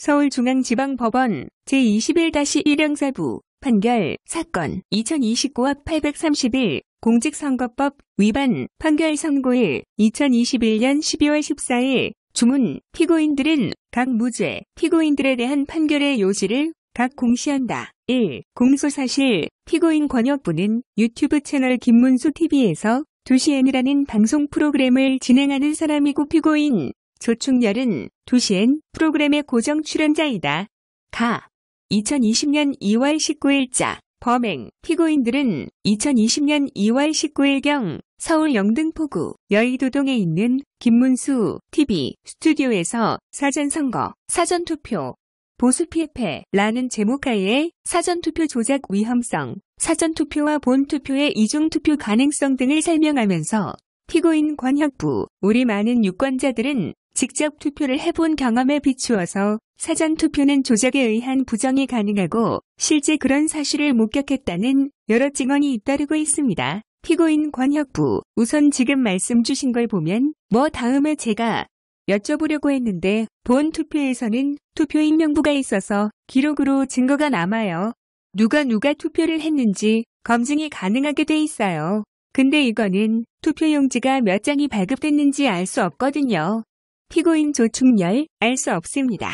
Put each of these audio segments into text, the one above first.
서울중앙지방법원 제21-1형사부 판결 사건 2029합 831 공직선거법 위반 판결 선고일 2021년 12월 14일 주문 피고인들은 각 무죄 피고인들에 대한 판결의 요지를 각 공시한다. 1. 공소사실 피고인 권역부는 유튜브 채널 김문수 TV에서 2시엔이라는 방송 프로그램을 진행하는 사람이고 피고인 조충렬은 2시엔 프로그램의 고정 출연자이다. 가. 2020년 2월 19일자 범행 피고인들은 2020년 2월 19일경 서울 영등포구 여의도동에 있는 김문수 TV 스튜디오에서 사전선거, 사전투표, 보수피해라는 패 제목 하에 사전투표 조작 위험성, 사전투표와 본투표의 이중투표 가능성 등을 설명하면서 피고인 권혁부, 우리 많은 유권자들은 직접 투표를 해본 경험에 비추어서 사전 투표는 조작에 의한 부정이 가능하고 실제 그런 사실을 목격했다는 여러 증언이 잇따르고 있습니다. 피고인 권혁부, 우선 지금 말씀 주신 걸 보면 뭐 다음에 제가 여쭤보려고 했는데 본 투표에서는 투표인 명부가 있어서 기록으로 증거가 남아요. 누가 누가 투표를 했는지 검증이 가능하게 돼 있어요. 근데 이거는 투표용지가 몇 장이 발급됐는지 알 수 없거든요. 피고인 조충열알 수 없습니다.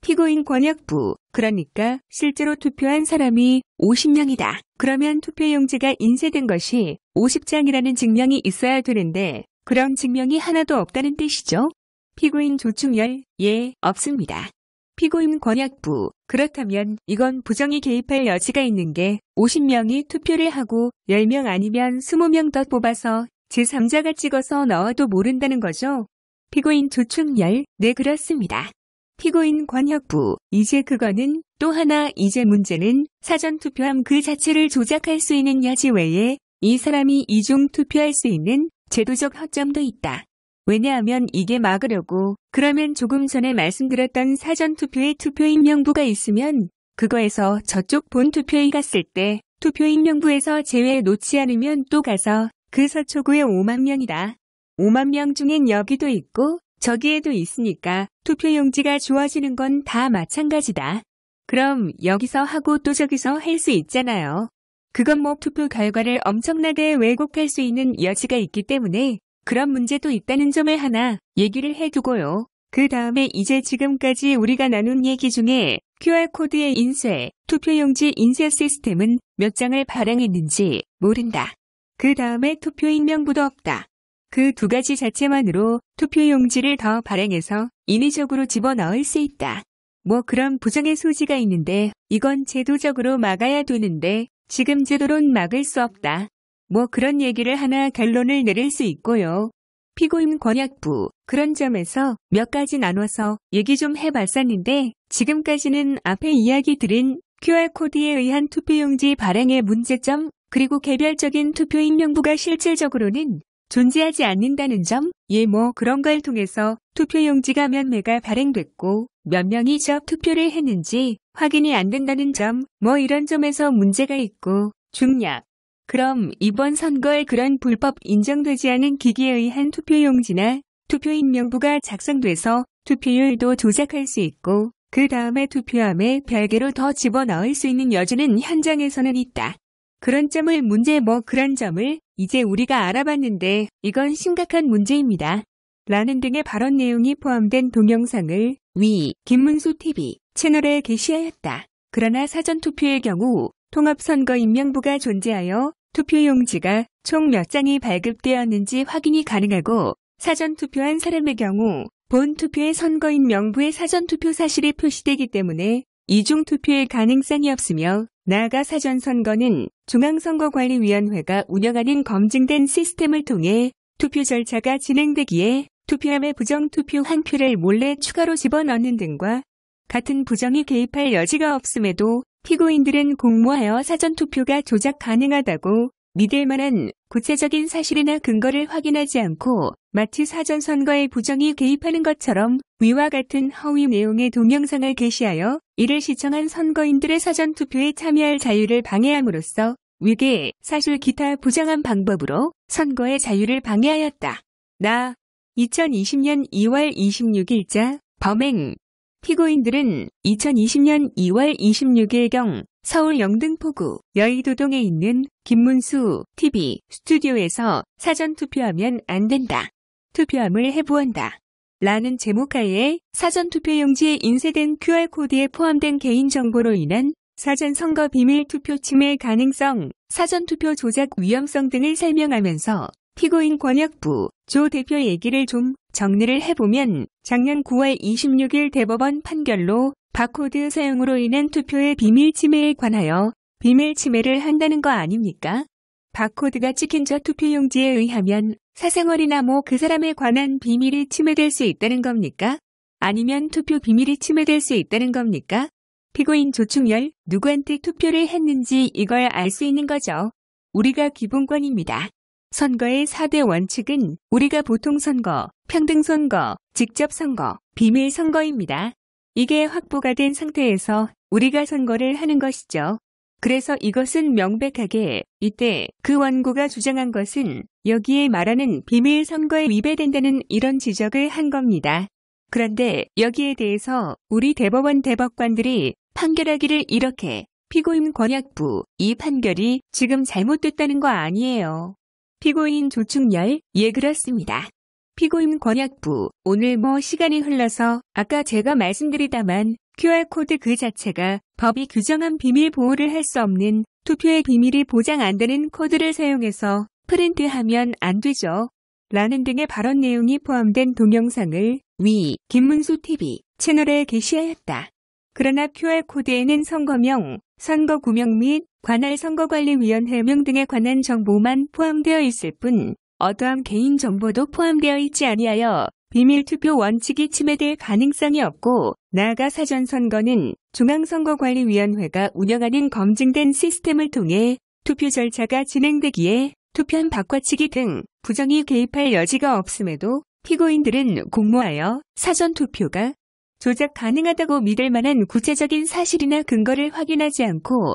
피고인 권역부, 그러니까 실제로 투표한 사람이 50명이다. 그러면 투표용지가 인쇄된 것이 50장이라는 증명이 있어야 되는데 그런 증명이 하나도 없다는 뜻이죠. 피고인 조충열, 예, 없습니다. 피고인 권역부, 그렇다면 이건 부정이 개입할 여지가 있는 게 50명이 투표를 하고 10명 아니면 20명 더 뽑아서 제3자가 찍어서 넣어도 모른다는 거죠. 피고인 조충열네 그렇습니다. 피고인 권혁부, 이제 그거는 또 하나 이제 문제는 사전투표함 그 자체를 조작할 수 있는 여지 외에 이 사람이 이중 투표할 수 있는 제도적 허점도 있다. 왜냐하면 이게 막으려고 그러면 조금 전에 말씀드렸던 사전투표의 투표인 명부가 있으면 그거에서 저쪽 본투표에 갔을 때 투표인 명부에서 제외해 놓지 않으면 또 가서 그 서초구에 5만 명이다. 5만 명 중엔 여기도 있고 저기에도 있으니까 투표용지가 주어지는 건 다 마찬가지다. 그럼 여기서 하고 또 저기서 할 수 있잖아요. 그건 뭐 투표 결과를 엄청나게 왜곡할 수 있는 여지가 있기 때문에 그런 문제도 있다는 점을 하나 얘기를 해두고요. 그 다음에 이제 지금까지 우리가 나눈 얘기 중에 QR코드의 인쇄, 투표용지 인쇄 시스템은 몇 장을 발행했는지 모른다. 그 다음에 투표인명부도 없다. 그두 가지 자체만으로 투표용지를 더 발행해서 인위적으로 집어넣을 수 있다. 뭐 그런 부정의 소지가 있는데 이건 제도적으로 막아야 되는데 지금 제도론 막을 수 없다. 뭐 그런 얘기를 하나 결론을 내릴 수 있고요. 피고인 권역부 그런 점에서 몇 가지 나눠서 얘기 좀 해봤었는데 지금까지는 앞에 이야기 드린 QR코드에 의한 투표용지 발행의 문제점 그리고 개별적인 투표인 명부가 실질적으로는 존재하지 않는다는 점, 예 뭐 그런 걸 통해서 투표용지가 몇 매가 발행됐고 몇 명이 접 투표를 했는지 확인이 안 된다는 점, 뭐 이런 점에서 문제가 있고 중략. 그럼 이번 선거에 그런 불법 인정되지 않은 기기에 의한 투표용지나 투표인 명부가 작성돼서 투표율도 조작할 수 있고 그 다음에 투표함에 별개로 더 집어넣을 수 있는 여지는 현장에서는 있다. 그런 점을 문제 뭐 그런 점을 이제 우리가 알아봤는데 이건 심각한 문제입니다. 라는 등의 발언 내용이 포함된 동영상을 위 김문수 TV 채널에 게시하였다. 그러나 사전투표의 경우 통합선거인명부가 존재하여 투표용지가 총 몇 장이 발급되었는지 확인이 가능하고 사전투표한 사람의 경우 본 투표의 선거인 명부에 사전투표 사실이 표시되기 때문에 이중투표의 가능성이 없으며 나아가 사전 선거는 중앙선거관리위원회가 운영하는 검증된 시스템을 통해 투표 절차가 진행되기에 투표함에 부정투표 한 표를 몰래 추가로 집어넣는 등과 같은 부정이 개입할 여지가 없음에도 피고인들은 공모하여 사전투표가 조작 가능하다고 믿을 만한 구체적인 사실이나 근거를 확인하지 않고 마치 사전 선거에 부정이 개입하는 것처럼 위와 같은 허위 내용의 동영상을 게시하여 이를 시청한 선거인들의 사전 투표에 참여할 자유를 방해함으로써 위계, 사실 기타 부정한 방법으로 선거의 자유를 방해하였다. 나 2020년 2월 26일자 범행 피고인들은 2020년 2월 26일경 서울 영등포구 여의도동에 있는 김문수 TV 스튜디오에서 사전 투표하면 안 된다. 투표함을 해부한다. 라는 제목 하에 사전 투표 용지에 인쇄된 QR코드에 포함된 개인정보로 인한 사전 선거 비밀 투표 침해 가능성, 사전 투표 조작 위험성 등을 설명하면서 피고인 권혁부조 대표 얘기를 좀 정리를 해보면 작년 9월 26일 대법원 판결로 바코드 사용으로 인한 투표의 비밀 침해에 관하여 비밀 침해를 한다는 거 아닙니까? 바코드가 찍힌 저 투표용지에 의하면 사생활이나 뭐 그 사람에 관한 비밀이 침해될 수 있다는 겁니까? 아니면 투표 비밀이 침해될 수 있다는 겁니까? 피고인 조충열, 누구한테 투표를 했는지 이걸 알 수 있는 거죠. 우리가 기본권입니다. 선거의 4대 원칙은 우리가 보통 선거, 평등 선거, 직접 선거, 비밀 선거입니다. 이게 확보가 된 상태에서 우리가 선거를 하는 것이죠. 그래서 이것은 명백하게 이때 그 원고가 주장한 것은 여기에 말하는 비밀 선거에 위배된다는 이런 지적을 한 겁니다. 그런데 여기에 대해서 우리 대법원 대법관들이 판결하기를 이렇게 피고인 권약부 이 판결이 지금 잘못됐다는 거 아니에요. 피고인 조충열 예 그렇습니다. 피고인 권약부 오늘 뭐 시간이 흘러서 아까 제가 말씀드리다만 QR코드 그 자체가 법이 규정한 비밀 보호를 할 수 없는 투표의 비밀이 보장 안 되는 코드를 사용해서 프린트하면 안 되죠. 라는 등의 발언 내용이 포함된 동영상을 위 김문수 TV 채널에 게시하였다. 그러나 QR코드에는 선거명, 선거 구명 및 관할 선거관리위원회 명 등에 관한 정보만 포함되어 있을 뿐 어떠한 개인정보도 포함되어 있지 아니하여 비밀투표 원칙이 침해될 가능성이 없고 나아가 사전선거는 중앙선거관리위원회가 운영하는 검증된 시스템을 통해 투표 절차가 진행되기에 투표한 바꿔치기 등 부정이 개입할 여지가 없음에도 피고인들은 공모하여 사전투표가 조작 가능하다고 믿을 만한 구체적인 사실이나 근거를 확인하지 않고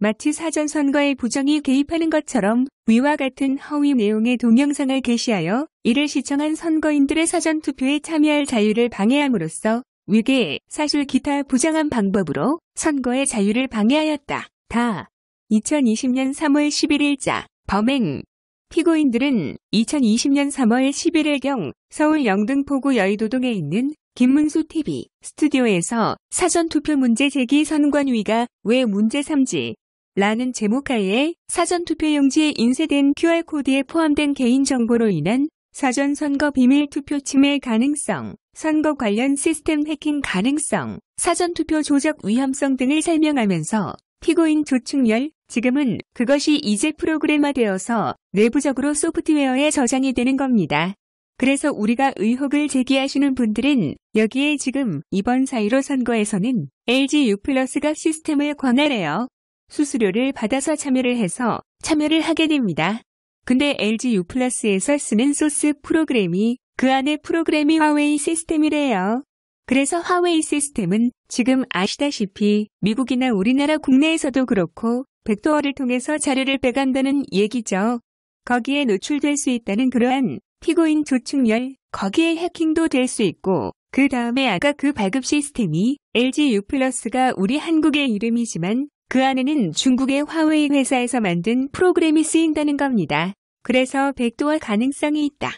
마치 사전선거에 부정이 개입하는 것처럼 위와 같은 허위 내용의 동영상을 게시하여 이를 시청한 선거인들의 사전투표에 참여할 자유를 방해함으로써 위계, 사실 기타 부정한 방법으로 선거의 자유를 방해하였다. 다 2020년 3월 11일자 범행 피고인들은 2020년 3월 11일경 서울 영등포구 여의도동에 있는 김문수 TV 스튜디오에서 사전투표 문제 제기 선관위가 왜 문제 삼지 라는 제목 하에 사전투표용지에 인쇄된 QR코드에 포함된 개인정보로 인한 사전선거 비밀 투표 침해 가능성, 선거 관련 시스템 해킹 가능성, 사전투표 조작 위험성 등을 설명하면서 피고인 조충열 지금은 그것이 이제 프로그램화되어서 내부적으로 소프트웨어에 저장이 되는 겁니다. 그래서 우리가 의혹을 제기하시는 분들은 여기에 지금 이번 4.15 선거에서는 LG U+가 시스템을 관할해요. 수수료를 받아서 참여를 해서 참여를 하게 됩니다. 근데 LG U 플러스에서 쓰는 소스 프로그램이 그 안에 프로그램이 화웨이 시스템이래요. 그래서 화웨이 시스템은 지금 아시다시피 미국이나 우리나라 국내에서도 그렇고 백도어를 통해서 자료를 빼간다는 얘기죠. 거기에 노출될 수 있다는 그러한 피고인 조충열 거기에 해킹도 될 수 있고 그 다음에 아까 그 발급 시스템이 LG U 플러스가 우리 한국의 이름이지만 그 안에는 중국의 화웨이 회사에서 만든 프로그램이 쓰인다는 겁니다. 그래서 백도화 가능성이 있다.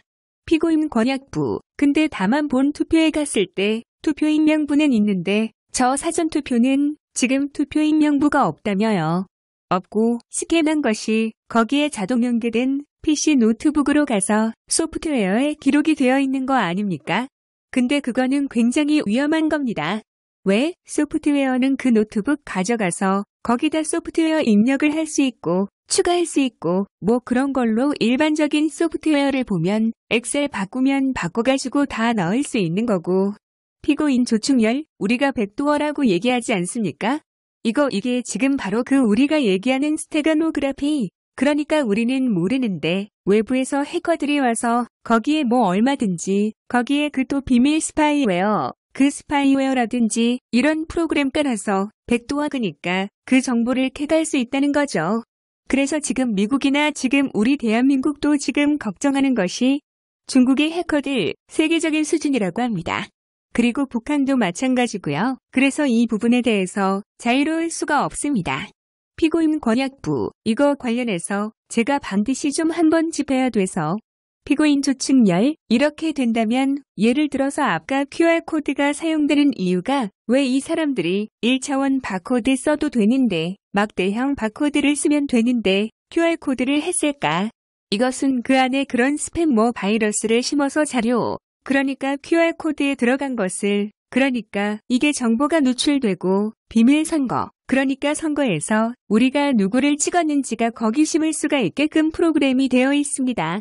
피고인 권역부. 근데 다만 본 투표에 갔을 때 투표인 명부는 있는데 저 사전 투표는 지금 투표인 명부가 없다며요. 없고 스캔한 것이 거기에 자동 연계된 PC 노트북으로 가서 소프트웨어에 기록이 되어 있는 거 아닙니까? 근데 그거는 굉장히 위험한 겁니다. 왜 소프트웨어는 그 노트북 가져가서 거기다 소프트웨어 입력을 할 수 있고 추가할 수 있고 뭐 그런 걸로 일반적인 소프트웨어를 보면 엑셀 바꾸면 바꿔가지고 다 넣을 수 있는 거고 피고인 조충열 우리가 백도어라고 얘기하지 않습니까? 이거 이게 지금 바로 그 우리가 얘기하는 스테가노그라피 그러니까 우리는 모르는데 외부에서 해커들이 와서 거기에 뭐 얼마든지 거기에 그 또 비밀 스파이웨어 그 스파이웨어라든지 이런 프로그램 깔아서 백도화 그니까 그 정보를 캐갈 수 있다는 거죠. 그래서 지금 미국이나 지금 우리 대한민국도 지금 걱정하는 것이 중국의 해커들 세계적인 수준이라고 합니다. 그리고 북한도 마찬가지고요. 그래서 이 부분에 대해서 자유로울 수가 없습니다. 피고인 권약부 이거 관련해서 제가 반드시 좀 한번 짚어야 돼서 피고인 조측렬 이렇게 된다면 예를 들어서 아까 QR코드가 사용되는 이유가 왜 이 사람들이 1차원 바코드 써도 되는데 막대형 바코드를 쓰면 되는데 QR코드를 했을까? 이것은 그 안에 그런 스팸모 뭐 바이러스를 심어서 자료 그러니까 QR코드에 들어간 것을 그러니까 이게 정보가 노출되고 비밀 선거 그러니까 선거에서 우리가 누구를 찍었는지가 거기 심을 수가 있게끔 프로그램이 되어 있습니다.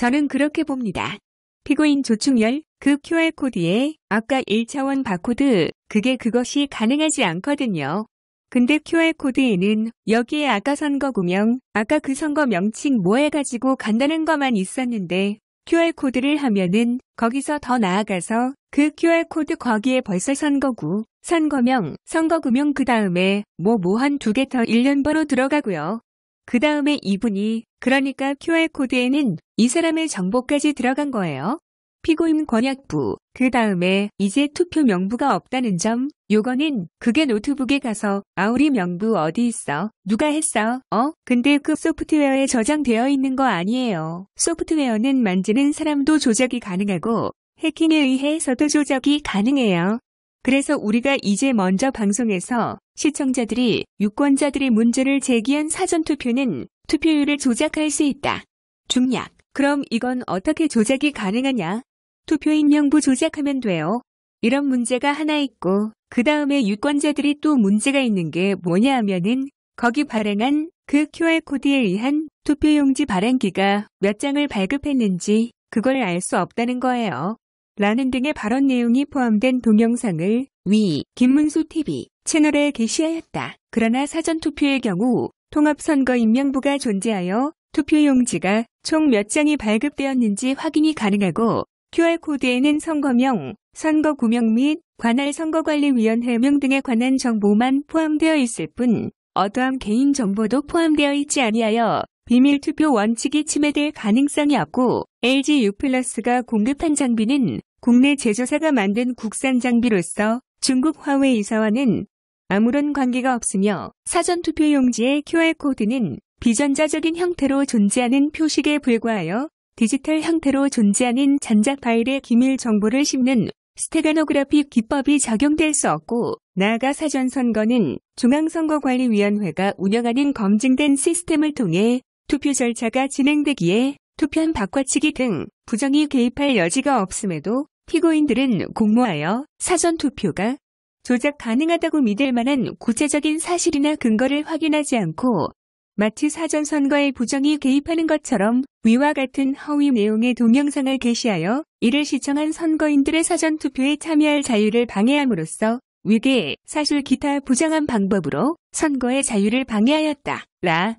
저는 그렇게 봅니다. 피고인 조충열, 그 QR코드에 아까 1차원 바코드, 그게 그것이 가능하지 않거든요. 근데 QR코드에는 여기에 아까 선거 구명, 아까 그 선거 명칭 뭐 해가지고 간다는 것만 있었는데 QR코드를 하면은 거기서 더 나아가서 그 QR코드 거기에 벌써 선거구, 선거명, 선거구명 그 다음에 뭐 뭐 한 두 개 더 1년번호 들어가고요. 그 다음에 이분이 그러니까 QR코드에는 이 사람의 정보까지 들어간 거예요. 피고인 권약부, 그 다음에 이제 투표 명부가 없다는 점, 요거는 그게 노트북에 가서 아우리 명부 어디 있어? 누가 했어? 어? 근데 그 소프트웨어에 저장되어 있는 거 아니에요. 소프트웨어는 만지는 사람도 조작이 가능하고 해킹에 의해서도 조작이 가능해요. 그래서 우리가 이제 먼저 방송에서 시청자들이 유권자들의 문제를 제기한 사전투표는 투표율을 조작할 수 있다. 중략. 그럼 이건 어떻게 조작이 가능하냐? 투표인 명부 조작하면 돼요. 이런 문제가 하나 있고 그 다음에 유권자들이 또 문제가 있는 게 뭐냐 하면은 거기 발행한 그 QR코드에 의한 투표용지 발행기가 몇 장을 발급했는지 그걸 알 수 없다는 거예요. 라는 등의 발언 내용이 포함된 동영상을 위 김문수 TV 채널에 게시하였다. 그러나 사전투표의 경우 통합선거인명부가 존재하여 투표용지가 총 몇 장이 발급되었는지 확인이 가능하고 QR코드에는 선거명, 선거 구명 및 관할 선거관리위원회 명 등에 관한 정보만 포함되어 있을 뿐 어떠한 개인정보도 포함되어 있지 아니하여 비밀 투표 원칙이 침해될 가능성이 없고 LG U+가 공급한 장비는 국내 제조사가 만든 국산 장비로서 중국 화웨이사와는 아무런 관계가 없으며 사전 투표 용지의 QR코드는 비전자적인 형태로 존재하는 표식에 불과하여 디지털 형태로 존재하는 전자 파일의 기밀 정보를 심는 스테가노그래픽 기법이 적용될 수 없고 나아가 사전선거는 중앙선거관리위원회가 운영하는 검증된 시스템을 통해 투표 절차가 진행되기에 투표한 바꿔치기 등 부정이 개입할 여지가 없음에도 피고인들은 공모하여 사전 투표가 조작 가능하다고 믿을 만한 구체적인 사실이나 근거를 확인하지 않고 마치 사전 선거에 부정이 개입하는 것처럼 위와 같은 허위 내용의 동영상을 게시하여 이를 시청한 선거인들의 사전 투표에 참여할 자유를 방해함으로써 위계, 사실 기타 부정한 방법으로 선거의 자유를 방해하였다. 라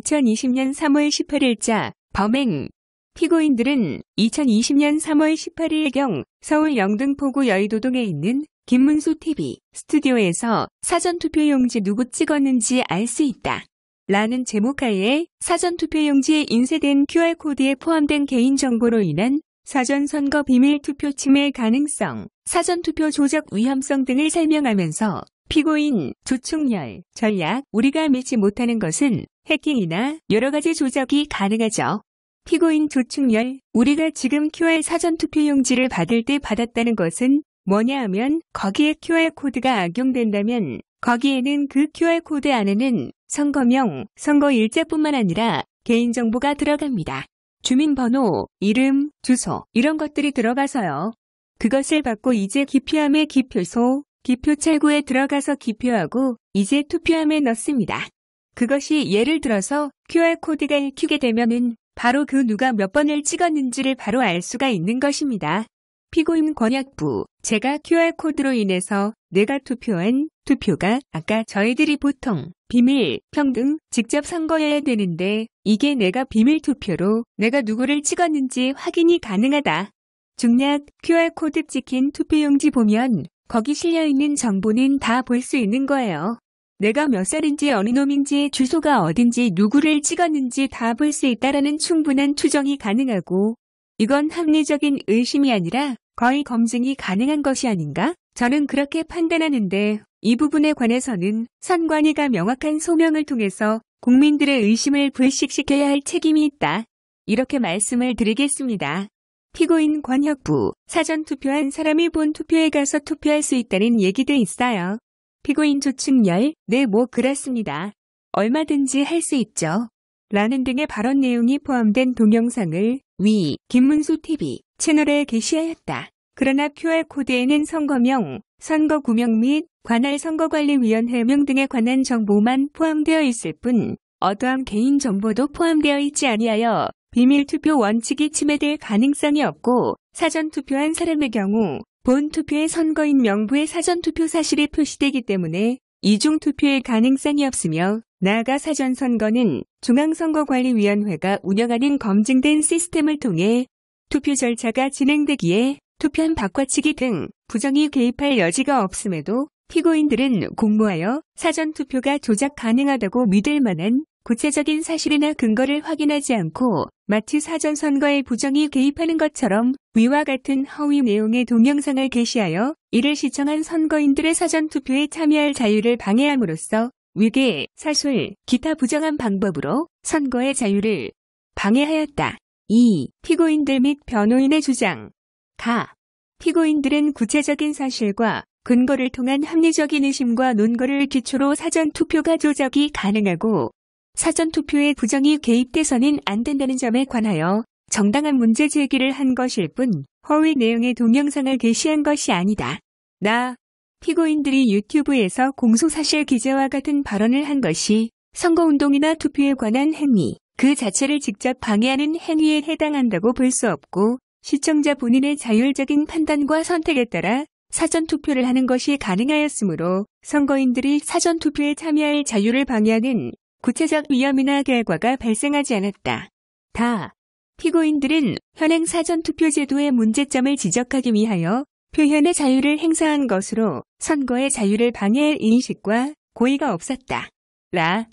2020년 3월 18일자 범행 피고인들은 2020년 3월 18일경 서울 영등포구 여의도동에 있는 김문수 TV 스튜디오에서 사전투표용지 누구 찍었는지 알 수 있다. 라는 제목 하에 사전투표용지에 인쇄된 QR코드에 포함된 개인정보로 인한 사전선거 비밀투표 침해 가능성, 사전투표 조작 위험성 등을 설명하면서 피고인, 조충렬, 전략, 우리가 믿지 못하는 것은 해킹이나 여러 가지 조작이 가능하죠. 피고인 조충렬, 우리가 지금 QR 사전투표 용지를 받을 때 받았다는 것은 뭐냐 하면 거기에 QR코드가 악용된다면 거기에는 그 QR코드 안에는 선거명, 선거일자뿐만 아니라 개인정보가 들어갑니다. 주민번호, 이름, 주소 이런 것들이 들어가서요. 그것을 받고 이제 기피함의 기표소, 기표찰구에 들어가서 기표하고 이제 투표함에 넣습니다. 그것이 예를 들어서 QR코드가 읽히게 되면은 바로 그 누가 몇 번을 찍었는지를 바로 알 수가 있는 것입니다. 피고인 권역부, 제가 QR코드로 인해서 내가 투표한 투표가 아까 저희들이 보통 비밀, 평등, 직접 선거여야 되는데 이게 내가 비밀 투표로 내가 누구를 찍었는지 확인이 가능하다. 중략 QR코드 찍힌 투표용지 보면 거기 실려있는 정보는 다 볼 수 있는 거예요. 내가 몇 살인지 어느 놈인지 주소가 어딘지 누구를 찍었는지 다 볼 수 있다라는 충분한 추정이 가능하고 이건 합리적인 의심이 아니라 거의 검증이 가능한 것이 아닌가? 저는 그렇게 판단하는데 이 부분에 관해서는 선관위가 명확한 소명을 통해서 국민들의 의심을 불식시켜야 할 책임이 있다. 이렇게 말씀을 드리겠습니다. 피고인 권혁부 사전 투표한 사람이 본 투표에 가서 투표할 수 있다는 얘기도 있어요. 피고인 조충열, 네, 뭐 그렇습니다. 얼마든지 할 수 있죠. 라는 등의 발언 내용이 포함된 동영상을 위 김문수 TV 채널에 게시하였다. 그러나 QR코드에는 선거명, 선거 구명 및 관할 선거관리위원회 명 등에 관한 정보만 포함되어 있을 뿐 어떠한 개인정보도 포함되어 있지 아니하여 비밀 투표 원칙이 침해될 가능성이 없고 사전 투표한 사람의 경우 본 투표의 선거인 명부의 사전 투표 사실이 표시되기 때문에 이중 투표의 가능성이 없으며 나아가 사전 선거는 중앙선거관리위원회가 운영하는 검증된 시스템을 통해 투표 절차가 진행되기에 투표한 바꿔치기 등 부정이 개입할 여지가 없음에도 피고인들은 공모하여 사전 투표가 조작 가능하다고 믿을 만한 구체적인 사실이나 근거를 확인하지 않고 마치 사전 선거에 부정이 개입하는 것처럼 위와 같은 허위 내용의 동영상을 게시하여 이를 시청한 선거인들의 사전 투표에 참여할 자유를 방해함으로써 위계, 사술, 기타 부정한 방법으로 선거의 자유를 방해하였다. 2. 피고인들 및 변호인의 주장 가. 피고인들은 구체적인 사실과 근거를 통한 합리적인 의심과 논거를 기초로 사전 투표가 조작이 가능하고 사전투표에 부정이 개입돼서는 안 된다는 점에 관하여 정당한 문제 제기를 한 것일 뿐 허위 내용의 동영상을 게시한 것이 아니다. 나 피고인들이 유튜브에서 공소사실 기재와 같은 발언을 한 것이 선거운동이나 투표에 관한 행위 그 자체를 직접 방해하는 행위에 해당한다고 볼 수 없고 시청자 본인의 자율적인 판단과 선택에 따라 사전투표를 하는 것이 가능하였으므로 선거인들이 사전투표에 참여할 자유를 방해하는 구체적 위험이나 결과가 발생하지 않았다. 다 피고인들은 현행 사전투표 제도의 문제점을 지적하기 위하여 표현의 자유를 행사한 것으로 선거의 자유를 방해할 인식과 고의가 없었다. 라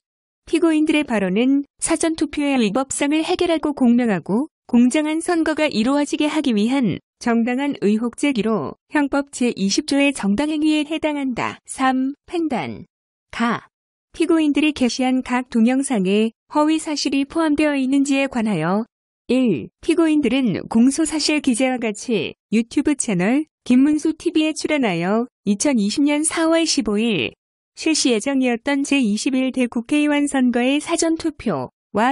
피고인들의 발언은 사전투표의 위법성을 해결하고 공명하고 공정한 선거가 이루어지게 하기 위한 정당한 의혹 제기로 형법 제20조의 정당행위에 해당한다. 3. 판단 가. 피고인들이 게시한 각 동영상에 허위 사실이 포함되어 있는지에 관하여 1. 피고인들은 공소사실 기재와 같이 유튜브 채널 김문수 TV에 출연하여 2020년 4월 15일 실시 예정이었던 제21대 국회의원 선거의 사전투표와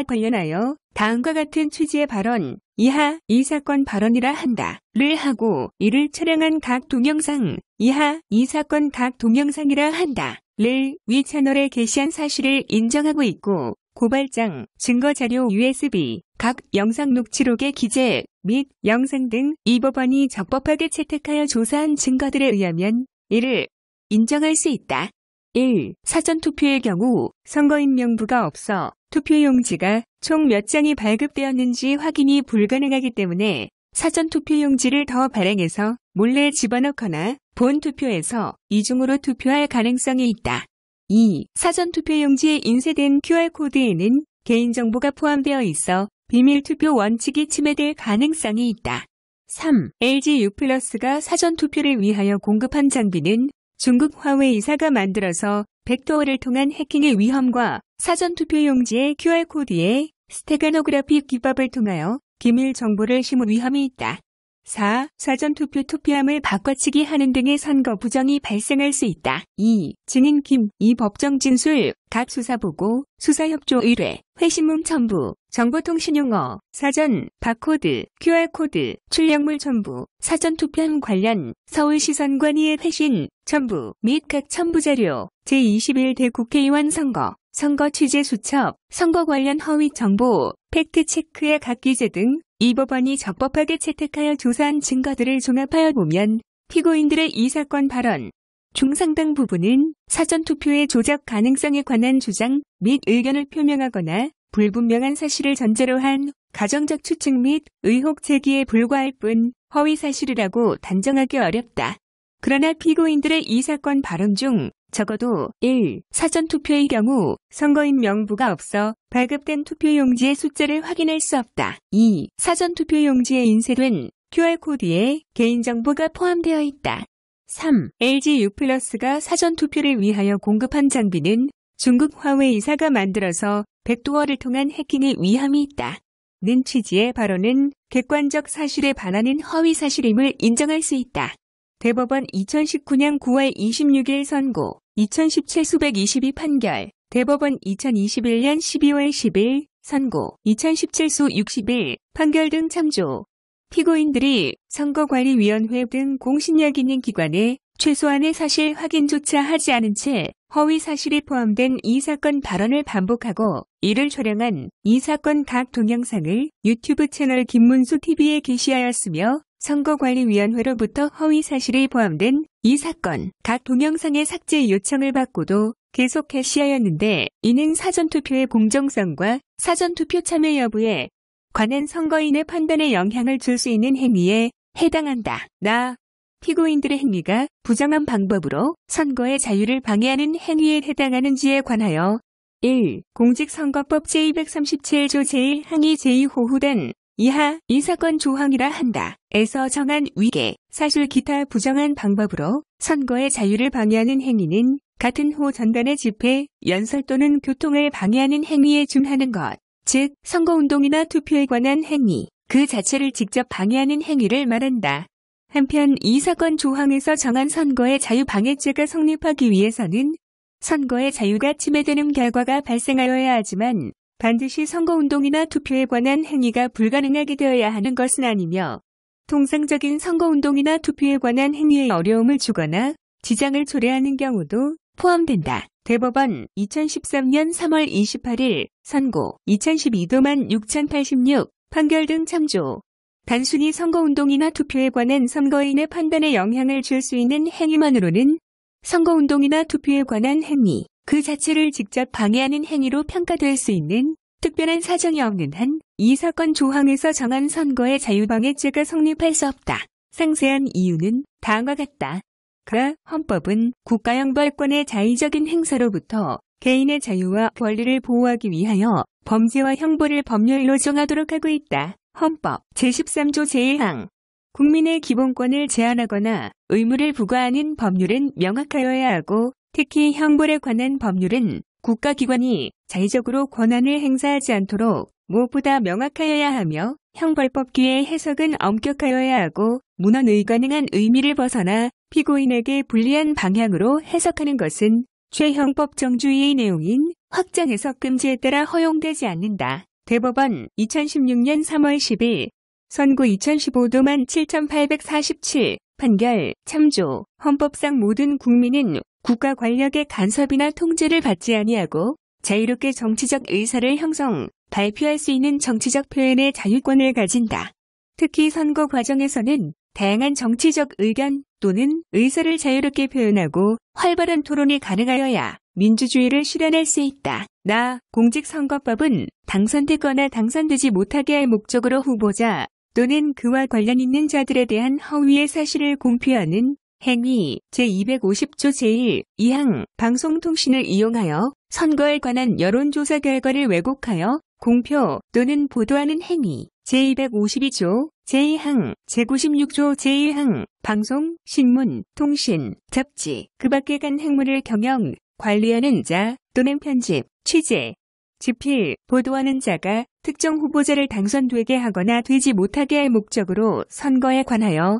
관련하여 다음과 같은 취지의 발언 이하 이 사건 발언이라 한다를 하고 이를 촬영한 각 동영상 이하 이 사건 각 동영상이라 한다. 를위 채널에 게시한 사실을 인정하고 있고 고발장, 증거자료 USB, 각 영상 녹취록의 기재 및 영상 등 이 법원이 적법하게 채택하여 조사한 증거들에 의하면 이를 인정할 수 있다. 1. 사전투표의 경우 선거인 명부가 없어 투표용지가 총 몇 장이 발급되었는지 확인이 불가능하기 때문에 사전투표용지를 더 발행해서 몰래 집어넣거나 본 투표에서 이중으로 투표할 가능성이 있다. 2. 사전투표용지에 인쇄된 QR코드에는 개인정보가 포함되어 있어 비밀투표 원칙이 침해될 가능성이 있다. 3. LG U 플러스가 사전투표를 위하여 공급한 장비는 중국 화웨이사가 만들어서 벡터를 통한 해킹의 위험과 사전투표용지의 QR코드에 스테가노그래픽 기법을 통하여 기밀 정보를 심은 위험이 있다. 4. 사전투표 투표함을 바꿔치기 하는 등의 선거 부정이 발생할 수 있다. 2. 증인 김, 이 법정 진술, 각 수사보고, 수사협조 의뢰, 회신문 첨부, 정보통신용어, 사전, 바코드, QR코드, 출력물 첨부, 사전투표함 관련, 서울시선관위의 회신, 첨부 및 각 첨부자료, 제21대 국회의원 선거, 선거 취재 수첩, 선거 관련 허위 정보, 팩트체크의 각 기재 등이 법원이 적법하게 채택하여 조사한 증거들을 종합하여 보면 피고인들의 이 사건 발언 중 상당 부분은 사전투표의 조작 가능성에 관한 주장 및 의견을 표명하거나 불분명한 사실을 전제로 한 가정적 추측 및 의혹 제기에 불과할 뿐 허위 사실이라고 단정하기 어렵다. 그러나 피고인들의 이 사건 발언 중 적어도 1. 사전투표의 경우 선거인 명부가 없어 발급된 투표용지의 숫자를 확인할 수 없다. 2. 사전투표용지에 인쇄된 QR코드에 개인정보가 포함되어 있다. 3. LG 플러스가 사전투표를 위하여 공급한 장비는 중국 화웨이사가 만들어서 백도어를 통한 해킹의 위험이 있다. 는 취지의 발언은 객관적 사실에 반하는 허위 사실임을 인정할 수 있다. 대법원 2019년 9월 26일 선고, 2017 수백이십이 판결, 대법원 2021년 12월 10일 선고, 2017 수61 판결 등 참조. 피고인들이 선거관리위원회 등 공신력 있는 기관에 최소한의 사실 확인조차 하지 않은 채 허위 사실이 포함된 이 사건 발언을 반복하고 이를 촬영한 이 사건 각 동영상을 유튜브 채널 김문수 TV에 게시하였으며 선거관리위원회로부터 허위 사실이 포함된 이 사건 각 동영상의 삭제 요청을 받고도 계속 개시하였는데 이는 사전투표의 공정성과 사전투표 참여 여부에 관한 선거인의 판단에 영향을 줄 수 있는 행위에 해당한다. 나 피고인들의 행위가 부정한 방법으로 선거의 자유를 방해하는 행위에 해당하는지에 관하여 1. 공직선거법 제237조 제1항이 제2호후된 이하 이 사건 조항이라 한다. 에서 정한 위계, 사실 기타 부정한 방법으로 선거의 자유를 방해하는 행위는 같은 호 전단의 집회, 연설 또는 교통을 방해하는 행위에 준하는 것, 즉 선거운동이나 투표에 관한 행위, 그 자체를 직접 방해하는 행위를 말한다. 한편 이 사건 조항에서 정한 선거의 자유 방해죄가 성립하기 위해서는 선거의 자유가 침해되는 결과가 발생하여야 하지만 반드시 선거운동이나 투표에 관한 행위가 불가능하게 되어야 하는 것은 아니며 통상적인 선거운동이나 투표에 관한 행위에 어려움을 주거나 지장을 초래하는 경우도 포함된다. 대법원 2013년 3월 28일 선고 2012도만 6086 판결 등 참조 단순히 선거운동이나 투표에 관한 선거인의 판단에 영향을 줄 수 있는 행위만으로는 선거운동이나 투표에 관한 행위 그 자체를 직접 방해하는 행위로 평가될 수 있는 특별한 사정이 없는 한 이 사건 조항에서 정한 선거의 자유방해죄가 성립할 수 없다. 상세한 이유는 다음과 같다. 그러 헌법은 국가형벌권의 자의적인 행사로부터 개인의 자유와 권리를 보호하기 위하여 범죄와 형벌을 법률로 정하도록 하고 있다. 헌법 제13조 제1항 국민의 기본권을 제한하거나 의무를 부과하는 법률은 명확하여야 하고 특히 형벌에 관한 법률은 국가기관이 자의적으로 권한을 행사하지 않도록 무엇보다 명확하여야 하며 형벌법규의 해석은 엄격하여야 하고 문헌의 가능한 의미를 벗어나 피고인에게 불리한 방향으로 해석하는 것은 최형법 정주의 내용인 확장 해석 금지에 따라 허용되지 않는다. 대법원 2016년 3월 10일 선고 2015도만 7847 판결 참조 헌법상 모든 국민은 국가 권력의 간섭이나 통제를 받지 아니하고 자유롭게 정치적 의사를 형성, 발표할 수 있는 정치적 표현의 자유권을 가진다. 특히 선거 과정에서는 다양한 정치적 의견 또는 의사를 자유롭게 표현하고 활발한 토론이 가능하여야 민주주의를 실현할 수 있다. 나 공직선거법은 당선되거나 당선되지 못하게 할 목적으로 후보자 또는 그와 관련 있는 자들에 대한 허위의 사실을 공표하는 행위 제250조 제1 2항 방송통신을 이용하여 선거에 관한 여론조사 결과를 왜곡하여 공표 또는 보도하는 행위 제252조 제2항 제96조 제1항 방송, 신문, 통신, 잡지 그 밖에 간 행무를 경영, 관리하는 자 또는 편집, 취재, 집필, 보도하는 자가 특정 후보자를 당선되게 하거나 되지 못하게 할 목적으로 선거에 관하여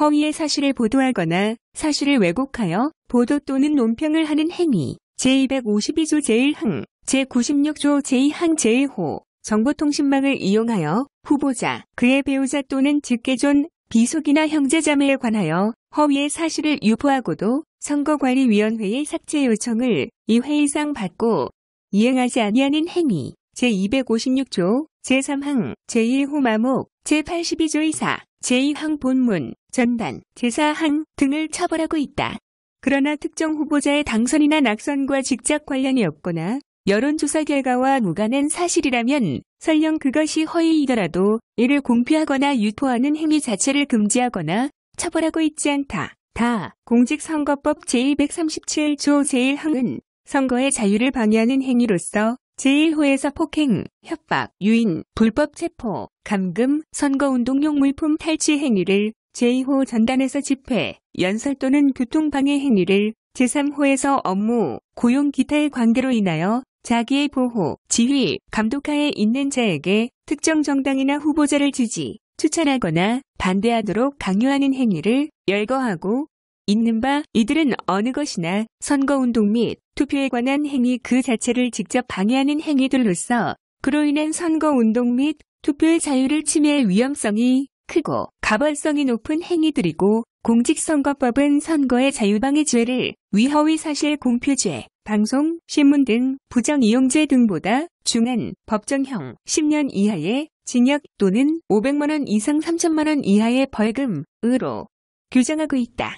허위의 사실을 보도하거나 사실을 왜곡하여 보도 또는 논평을 하는 행위 제252조 제1항, 제96조 제2항 제1호 정보통신망을 이용하여 후보자, 그의 배우자 또는 직계존, 비속이나 형제자매에 관하여 허위의 사실을 유포하고도 선거관리위원회의 삭제 요청을 이 회의상 받고 이행하지 아니하는 행위 제256조 제3항 제1호 마목 제82조 이사 제2항 본문, 전단, 제4항 등을 처벌하고 있다. 그러나 특정 후보자의 당선이나 낙선과 직접 관련이 없거나 여론조사 결과와 무관한 사실이라면 설령 그것이 허위이더라도 이를 공표하거나 유포하는 행위 자체를 금지하거나 처벌하고 있지 않다. 다 공직선거법 제237조 제1항은 선거의 자유를 방해하는 행위로서 제1호에서 폭행, 협박, 유인, 불법 체포, 감금, 선거운동용 물품 탈취 행위를 제2호 전단에서 집회, 연설 또는 교통방해 행위를 제3호에서 업무, 고용 기타의 관계로 인하여 자기의 보호, 지휘, 감독하에 있는 자에게 특정 정당이나 후보자를 지지, 추천하거나 반대하도록 강요하는 행위를 열거하고 있는 바 이들은 어느 것이나 선거운동 및 투표에 관한 행위 그 자체를 직접 방해하는 행위들로서 그로 인한 선거운동 및 투표의 자유를 침해할 위험성이 크고 가벌성이 높은 행위들이고 공직선거법은 선거의 자유방해 죄를 위허위 사실 공표죄, 방송, 신문 등 부정이용죄 등보다 중한 법정형 10년 이하의 징역 또는 500만원 이상 3천만원 이하의 벌금으로 규정하고 있다.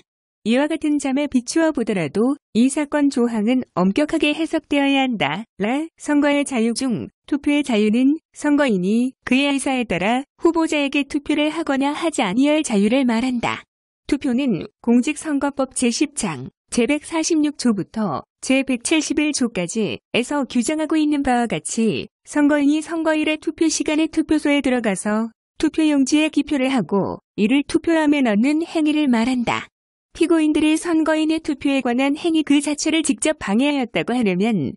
이와 같은 점에 비추어 보더라도 이 사건 조항은 엄격하게 해석되어야 한다. 라 선거의 자유 중 투표의 자유는 선거인이 그의 의사에 따라 후보자에게 투표를 하거나 하지 아니할 자유를 말한다. 투표는 공직선거법 제10장 제146조부터 제171조까지에서 규정하고 있는 바와 같이 선거인이 선거일의 투표 시간에 투표소에 들어가서 투표용지에 기표를 하고 이를 투표함에 넣는 행위를 말한다. 피고인들이 선거인의 투표에 관한 행위 그 자체를 직접 방해하였다고 하려면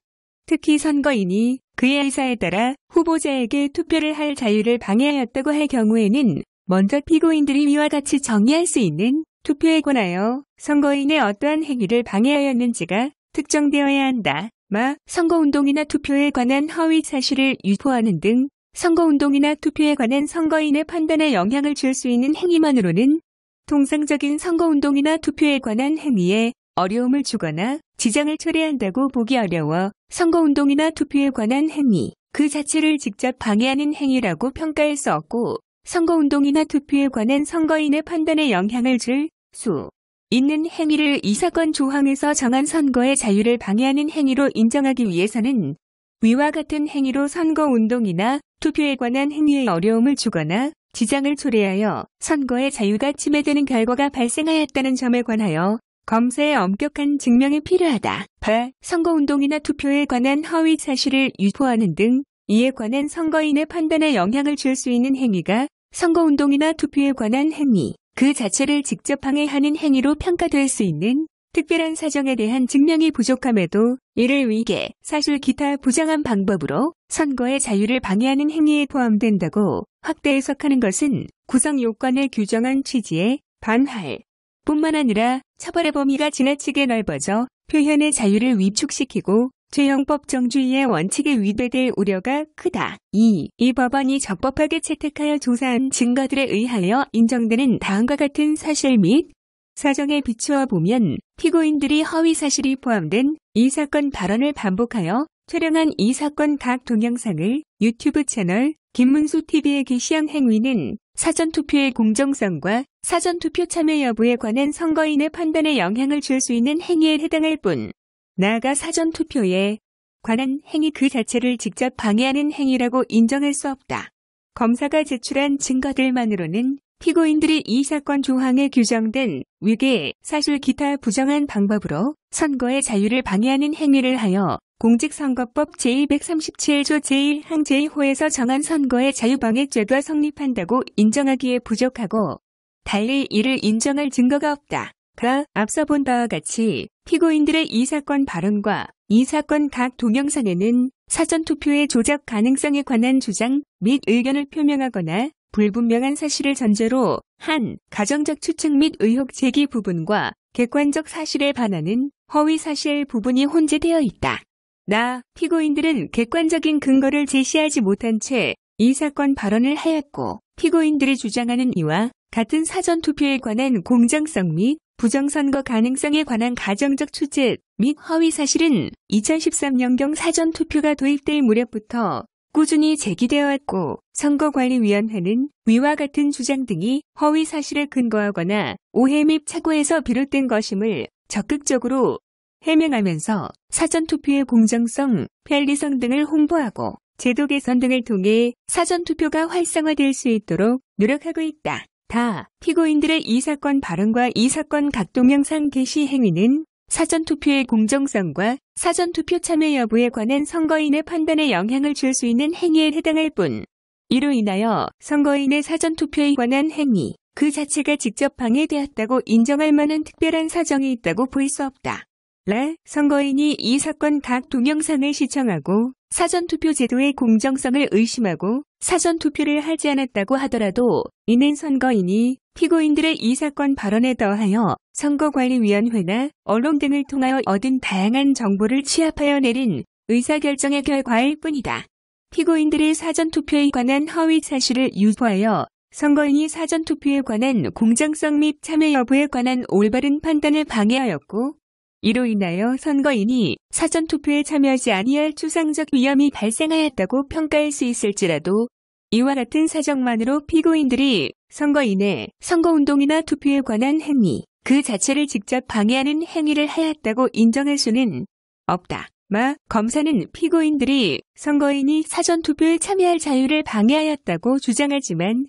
특히 선거인이 그의 의사에 따라 후보자에게 투표를 할 자유를 방해하였다고 할 경우에는 먼저 피고인들이 위와 같이 정의할 수 있는 투표에 관하여 선거인의 어떠한 행위를 방해하였는지가 특정되어야 한다. 마 선거운동이나 투표에 관한 허위 사실을 유포하는 등 선거운동이나 투표에 관한 선거인의 판단에 영향을 줄 수 있는 행위만으로는 통상적인 선거운동이나 투표에 관한 행위에 어려움을 주거나 지장을 초래한다고 보기 어려워 선거운동이나 투표에 관한 행위 그 자체를 직접 방해하는 행위라고 평가할 수 없고 선거운동이나 투표에 관한 선거인의 판단에 영향을 줄 수 있는 행위를 이 사건 조항에서 정한 선거의 자유를 방해하는 행위로 인정하기 위해서는 위와 같은 행위로 선거운동이나 투표에 관한 행위에 어려움을 주거나 지장을 초래하여 선거의 자유가 침해되는 결과가 발생하였다는 점에 관하여 검사의 엄격한 증명이 필요하다. 바. 선거운동이나 투표에 관한 허위 사실을 유포하는 등 이에 관한 선거인의 판단에 영향을 줄 수 있는 행위가 선거운동이나 투표에 관한 행위, 그 자체를 직접 방해하는 행위로 평가될 수 있는 특별한 사정에 대한 증명이 부족함에도 이를 위해 사실 기타 부정한 방법으로 선거의 자유를 방해하는 행위에 포함된다고 확대 해석하는 것은 구성 요건을 규정한 취지에 반할 뿐만 아니라 처벌의 범위가 지나치게 넓어져 표현의 자유를 위축시키고 죄형법 정주의의 원칙에 위배될 우려가 크다. 2. 이 법안이 적법하게 채택하여 조사한 증거들에 의하여 인정되는 다음과 같은 사실 및 사정에 비추어 보면 피고인들이 허위 사실이 포함된 이 사건 발언을 반복하여 촬영한 이 사건 각 동영상을 유튜브 채널 김문수 TV에 게시한 행위는 사전투표의 공정성과 사전투표 참여 여부에 관한 선거인의 판단에 영향을 줄 수 있는 행위에 해당할 뿐 나아가 사전투표에 관한 행위 그 자체를 직접 방해하는 행위라고 인정할 수 없다. 검사가 제출한 증거들만으로는 피고인들이 이 사건 조항에 규정된 위계, 사실 기타 부정한 방법으로 선거의 자유를 방해하는 행위를 하여 공직선거법 제237조 제1항 제2호에서 정한 선거의 자유방해죄가 성립한다고 인정하기에 부족하고 달리 이를 인정할 증거가 없다. 가 앞서 본 바와 같이 피고인들의 이 사건 발언과 이 사건 각 동영상에는 사전투표의 조작 가능성에 관한 주장 및 의견을 표명하거나 불분명한 사실을 전제로 한 가정적 추측 및 의혹 제기 부분과 객관적 사실에 반하는 허위 사실 부분이 혼재되어 있다. 나 피고인들은 객관적인 근거를 제시하지 못한 채 이 사건 발언을 하였고 피고인들이 주장하는 이와 같은 사전 투표에 관한 공정성 및 부정선거 가능성에 관한 가정적 추측 및 허위 사실은 2013년경 사전 투표가 도입될 무렵부터 꾸준히 제기되어 왔고 선거관리위원회는 위와 같은 주장 등이 허위 사실에 근거하거나 오해 및 착오에서 비롯된 것임을 적극적으로 해명하면서 사전투표의 공정성, 편리성 등을 홍보하고 제도 개선 등을 통해 사전투표가 활성화될 수 있도록 노력하고 있다. 다 피고인들의 이 사건 발언과 이 사건 각동 영상 게시 행위는 사전투표의 공정성과 사전투표 참여 여부에 관한 선거인의 판단에 영향을 줄 수 있는 행위에 해당할 뿐 이로 인하여 선거인의 사전투표에 관한 행위 그 자체가 직접 방해되었다고 인정할 만한 특별한 사정이 있다고 볼 수 없다. 라 선거인이 이 사건 각 동영상을 시청하고 사전투표 제도의 공정성을 의심하고 사전투표를 하지 않았다고 하더라도 이는 선거인이 피고인들의 이 사건 발언에 더하여 선거관리위원회나 언론 등을 통하여 얻은 다양한 정보를 취합하여 내린 의사결정의 결과일 뿐이다. 피고인들의 사전투표에 관한 허위 사실을 유포하여 선거인이 사전투표에 관한 공정성 및 참여 여부에 관한 올바른 판단을 방해하였고 이로 인하여 선거인이 사전투표에 참여하지 아니할 추상적 위험이 발생하였다고 평가할 수 있을지라도 이와 같은 사정만으로 피고인들이 선거인의 선거운동이나 투표에 관한 행위 그 자체를 직접 방해하는 행위를 하였다고 인정할 수는 없다. 마 검사는 피고인들이 선거인이 사전투표에 참여할 자유를 방해하였다고 주장하지만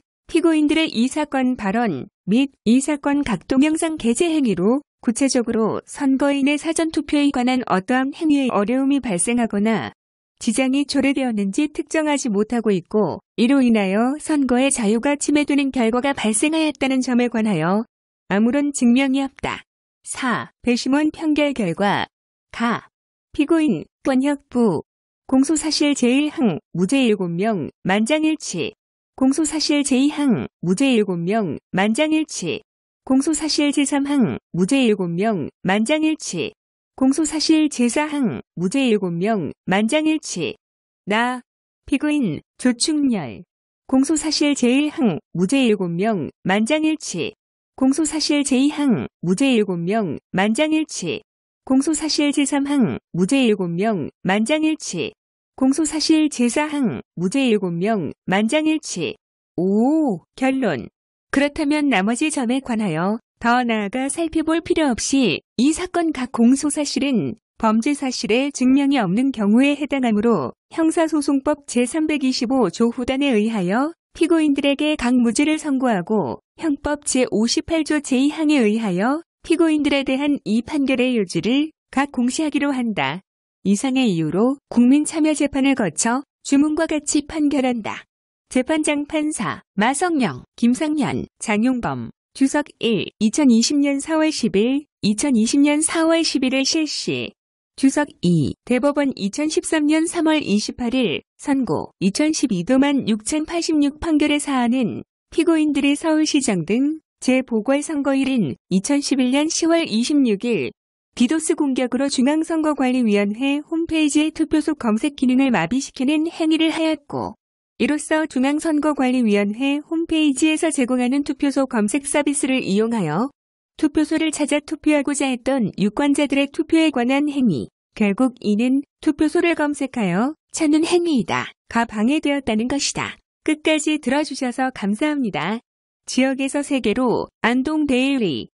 피고인들의 이 사건 발언 및 이 사건 각동 영상 게재 행위로 구체적으로 선거인의 사전투표에 관한 어떠한 행위에 어려움이 발생하거나 지장이 초래되었는지 특정하지 못하고 있고 이로 인하여 선거의 자유가 침해되는 결과가 발생하였다는 점에 관하여 아무런 증명이 없다. 4. 배심원 평결 결과 가. 피고인 권혁부 공소사실 제1항 무죄 7명 만장일치 공소사실 제2항 무죄 7명 만장일치 공소사실 제3항 무죄 7명 만장일치 공소사실 제4항 무죄 7명 만장일치 나 피고인 조충렬 공소사실 제1항 무죄 7명 만장일치 공소사실 제2항 무죄 7명 만장일치 공소사실 제3항 무죄 7명 만장일치 공소사실 제4항 무죄 7명 만장일치 오 결론 그렇다면 나머지 점에 관하여 더 나아가 살펴볼 필요 없이 이 사건 각 공소 사실은 범죄 사실의 증명이 없는 경우에 해당하므로 형사소송법 제325조 후단에 의하여 피고인들에게 각 무죄를 선고하고 형법 제58조 제2항에 의하여 피고인들에 대한 이 판결의 요지를 각 공시하기로 한다. 이상의 이유로 국민참여재판을 거쳐 주문과 같이 판결한다. 재판장 판사 마성영, 김상현, 장용범, 주석 1, 2020년 4월 10일, 2020년 4월 11일 실시, 주석 2, 대법원 2013년 3월 28일 선고 2012도만 6086 판결의 사안은 피고인들의 서울시장 등재보궐선거일인 2011년 10월 26일 디도스 공격으로 중앙선거관리위원회 홈페이지의 투표소 검색 기능을 마비시키는 행위를 하였고 이로써 중앙선거관리위원회 홈페이지에서 제공하는 투표소 검색 서비스를 이용하여 투표소를 찾아 투표하고자 했던 유권자들의 투표에 관한 행위, 결국 이는 투표소를 검색하여 찾는 행위이다. 가 방해되었다는 것이다. 끝까지 들어주셔서 감사합니다. 지역에서 세계로 안동 데일리